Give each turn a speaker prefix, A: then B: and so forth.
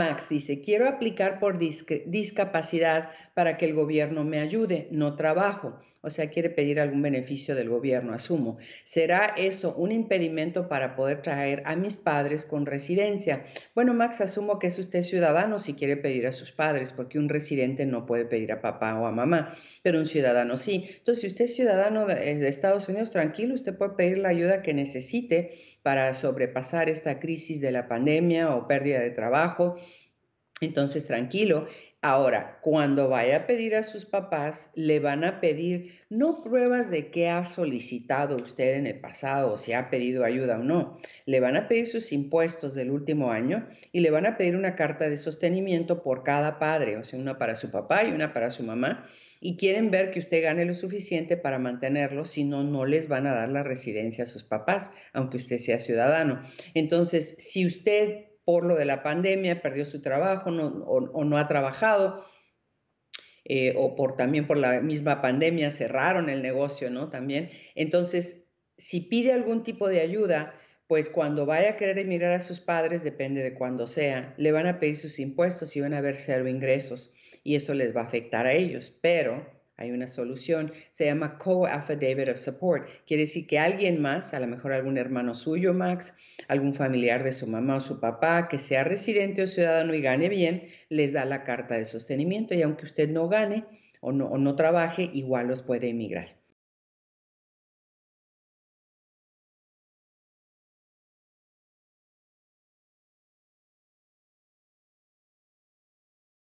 A: Max dice, quiero aplicar por discapacidad para que el gobierno me ayude, no trabajo. O sea, quiere pedir algún beneficio del gobierno, asumo. ¿Será eso un impedimento para poder traer a mis padres con residencia? Bueno, Max, asumo que es usted ciudadano si quiere pedir a sus padres, porque un residente no puede pedir a papá o a mamá, pero un ciudadano sí. Entonces, si usted es ciudadano de, eh, Estados Unidos, tranquilo, usted puede pedir la ayuda que necesite para sobrepasar esta crisis de la pandemia o pérdida de trabajo entonces, tranquilo. Ahora, cuando vaya a pedir a sus papás, le van a pedir no pruebas de qué ha solicitado usted en el pasado o si ha pedido ayuda o no. Le van a pedir sus impuestos del último año y le van a pedir una carta de sostenimiento por cada padre, o sea, una para su papá y una para su mamá. Y quieren ver que usted gane lo suficiente para mantenerlo, si no, no les van a dar la residencia a sus papás, aunque usted sea ciudadano. Entonces, si usted por lo de la pandemia, perdió su trabajo o, no ha trabajado, eh, o por, también por la misma pandemia cerraron el negocio, ¿no? También. Entonces, si pide algún tipo de ayuda, pues cuando vaya a querer emigrar a sus padres, depende de cuándo sea, le van a pedir sus impuestos y van a ver cero ingresos y eso les va a afectar a ellos. Pero hay una solución, se llama co-affidavit of support. Quiere decir que alguien más, a lo mejor algún hermano suyo, Max, algún familiar de su mamá o su papá, que sea residente o ciudadano y gane bien, les da la carta de sostenimiento y aunque usted no gane o no, no trabaje, igual los puede emigrar.